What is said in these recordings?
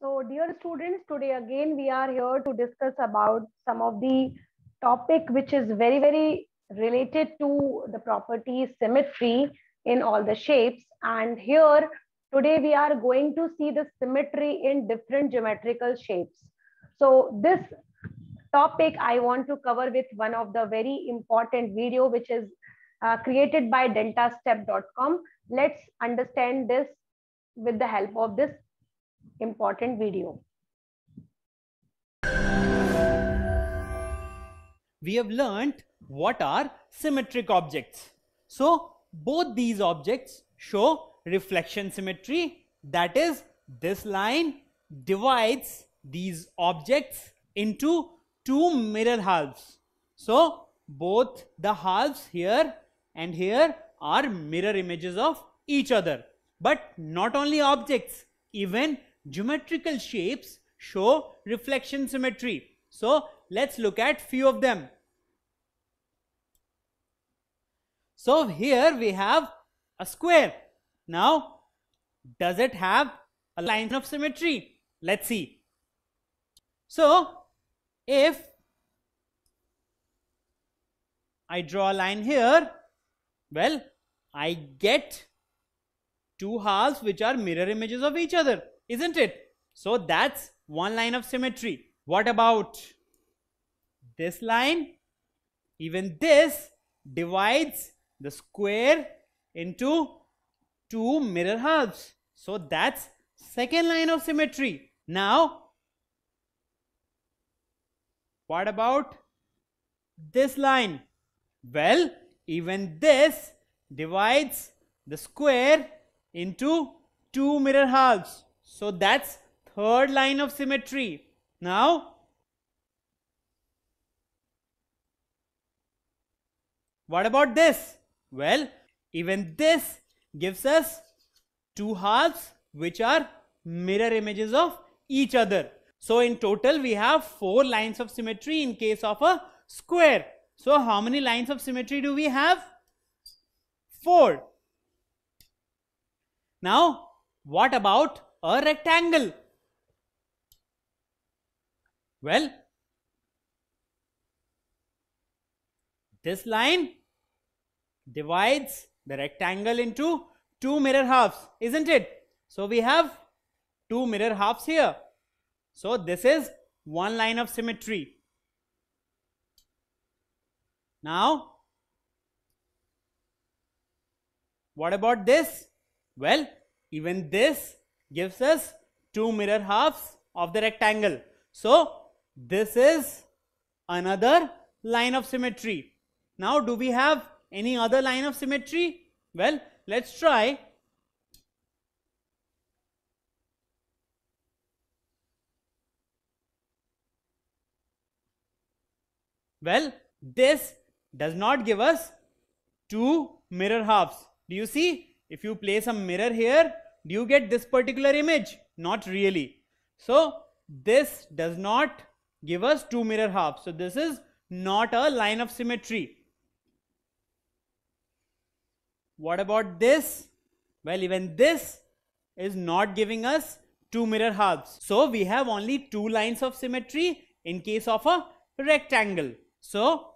So dear students, today again we are here to discuss about some of the topic which is very, very related to the property symmetry in all the shapes. And here today we are going to see the symmetry in different geometrical shapes. So this topic I want to cover with one of the very important video which is uh, created by deltastep.com. Let's understand this with the help of this important video. We have learnt what are symmetric objects. So both these objects show reflection symmetry that is this line divides these objects into two mirror halves. So both the halves here and here are mirror images of each other. But not only objects, even Geometrical shapes show reflection symmetry. So let's look at few of them. So here we have a square. Now does it have a line of symmetry? Let's see. So if I draw a line here, well, I get two halves which are mirror images of each other isn't it? So that's one line of symmetry. What about this line? Even this divides the square into two mirror halves. So that's second line of symmetry. Now, what about this line? Well, even this divides the square into two mirror halves. So that's third line of symmetry. Now, what about this? Well, even this gives us two halves which are mirror images of each other. So in total, we have four lines of symmetry in case of a square. So how many lines of symmetry do we have? Four. Now, what about a rectangle. Well, this line divides the rectangle into two mirror halves, isn't it? So we have two mirror halves here. So this is one line of symmetry. Now, what about this? Well, even this gives us two mirror halves of the rectangle. So, this is another line of symmetry. Now, do we have any other line of symmetry? Well, let's try Well, this does not give us two mirror halves. Do you see? If you place a mirror here, do you get this particular image? Not really. So this does not give us two mirror halves. So this is not a line of symmetry. What about this? Well, even this is not giving us two mirror halves. So we have only two lines of symmetry in case of a rectangle. So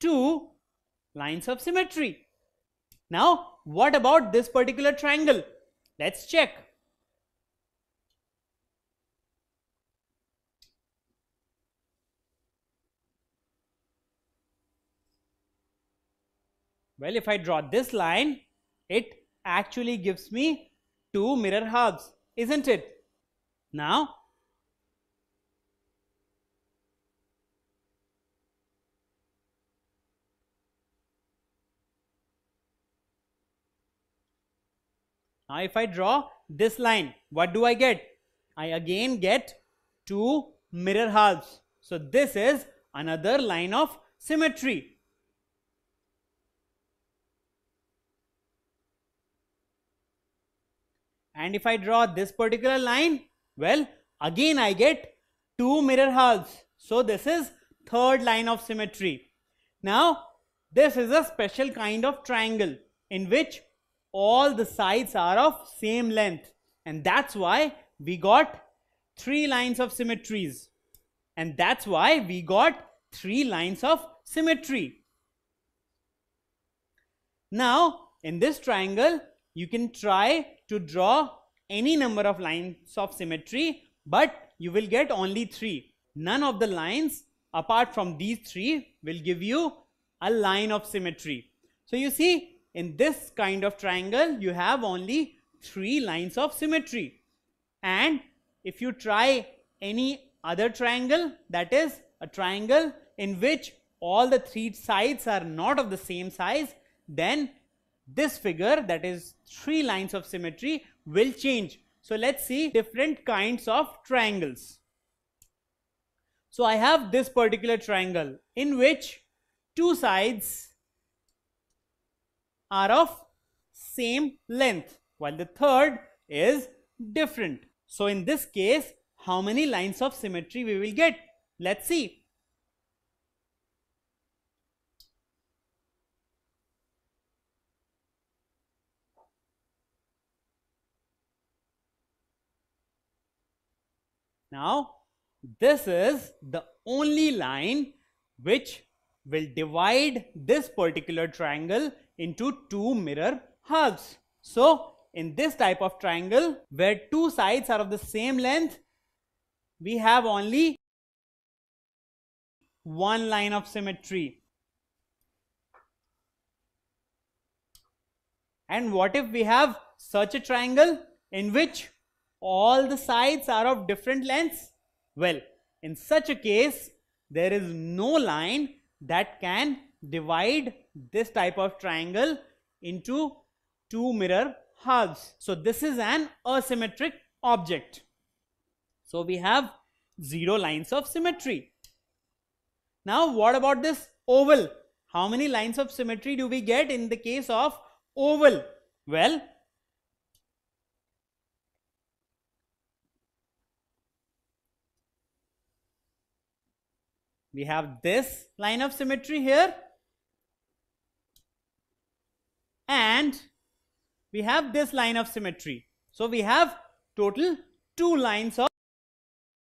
two lines of symmetry. Now what about this particular triangle? Let's check. Well, if I draw this line, it actually gives me two mirror halves, isn't it? Now, Now if I draw this line, what do I get? I again get two mirror halves. So this is another line of symmetry. And if I draw this particular line, well, again I get two mirror halves. So this is third line of symmetry. Now, this is a special kind of triangle in which all the sides are of same length and that's why we got three lines of symmetries and that's why we got three lines of symmetry. Now in this triangle you can try to draw any number of lines of symmetry but you will get only three. None of the lines apart from these three will give you a line of symmetry. So you see in this kind of triangle, you have only three lines of symmetry. And if you try any other triangle, that is a triangle in which all the three sides are not of the same size, then this figure that is three lines of symmetry will change. So let's see different kinds of triangles. So I have this particular triangle in which two sides are of same length while the third is different. So in this case how many lines of symmetry we will get let's see. Now this is the only line which will divide this particular triangle into two mirror halves. So, in this type of triangle where two sides are of the same length, we have only one line of symmetry. And what if we have such a triangle in which all the sides are of different lengths? Well, in such a case, there is no line that can divide this type of triangle into two mirror halves. So this is an asymmetric object. So we have zero lines of symmetry. Now what about this oval? How many lines of symmetry do we get in the case of oval? Well, we have this line of symmetry here and we have this line of symmetry. So we have total two lines of,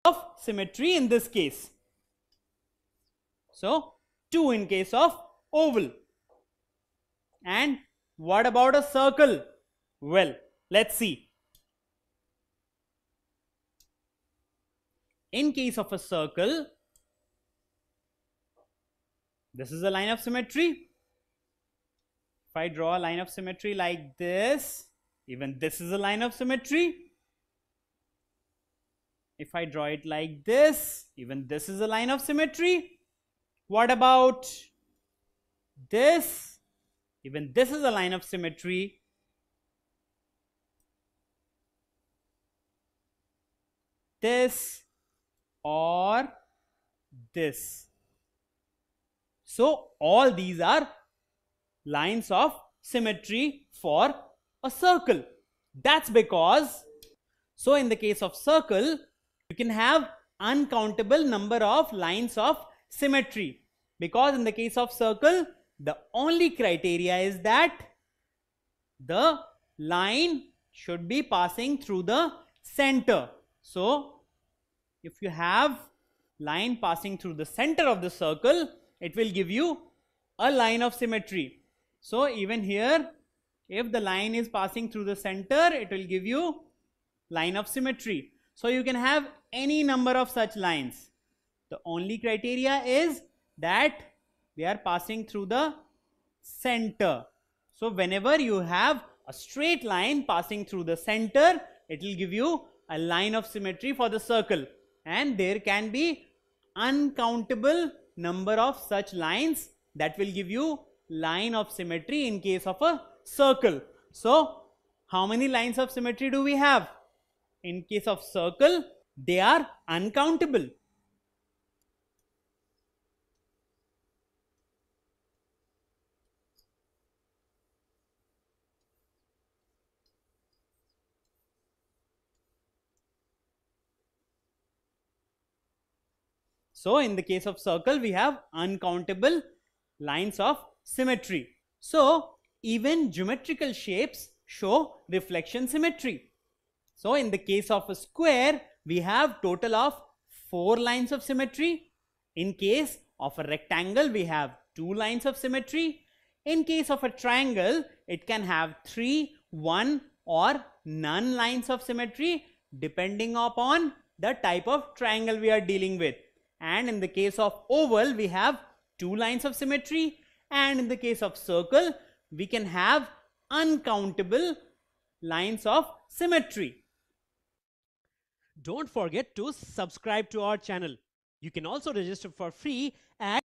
of symmetry in this case. So two in case of oval. And what about a circle? Well, let's see. In case of a circle, this is a line of symmetry. If I draw a line of symmetry like this, even this is a line of symmetry. If I draw it like this, even this is a line of symmetry. What about this? Even this is a line of symmetry. This or this. So all these are lines of symmetry for a circle. That's because, so in the case of circle, you can have uncountable number of lines of symmetry because in the case of circle, the only criteria is that the line should be passing through the center. So if you have line passing through the center of the circle, it will give you a line of symmetry. So even here, if the line is passing through the center, it will give you line of symmetry. So you can have any number of such lines. The only criteria is that they are passing through the center. So whenever you have a straight line passing through the center, it will give you a line of symmetry for the circle and there can be uncountable number of such lines that will give you line of symmetry in case of a circle. So, how many lines of symmetry do we have? In case of circle, they are uncountable. So, in the case of circle, we have uncountable lines of symmetry. So, even geometrical shapes show reflection symmetry. So, in the case of a square, we have total of 4 lines of symmetry. In case of a rectangle, we have 2 lines of symmetry. In case of a triangle, it can have 3, 1 or none lines of symmetry depending upon the type of triangle we are dealing with. And in the case of oval, we have two lines of symmetry. And in the case of circle, we can have uncountable lines of symmetry. Don't forget to subscribe to our channel. You can also register for free at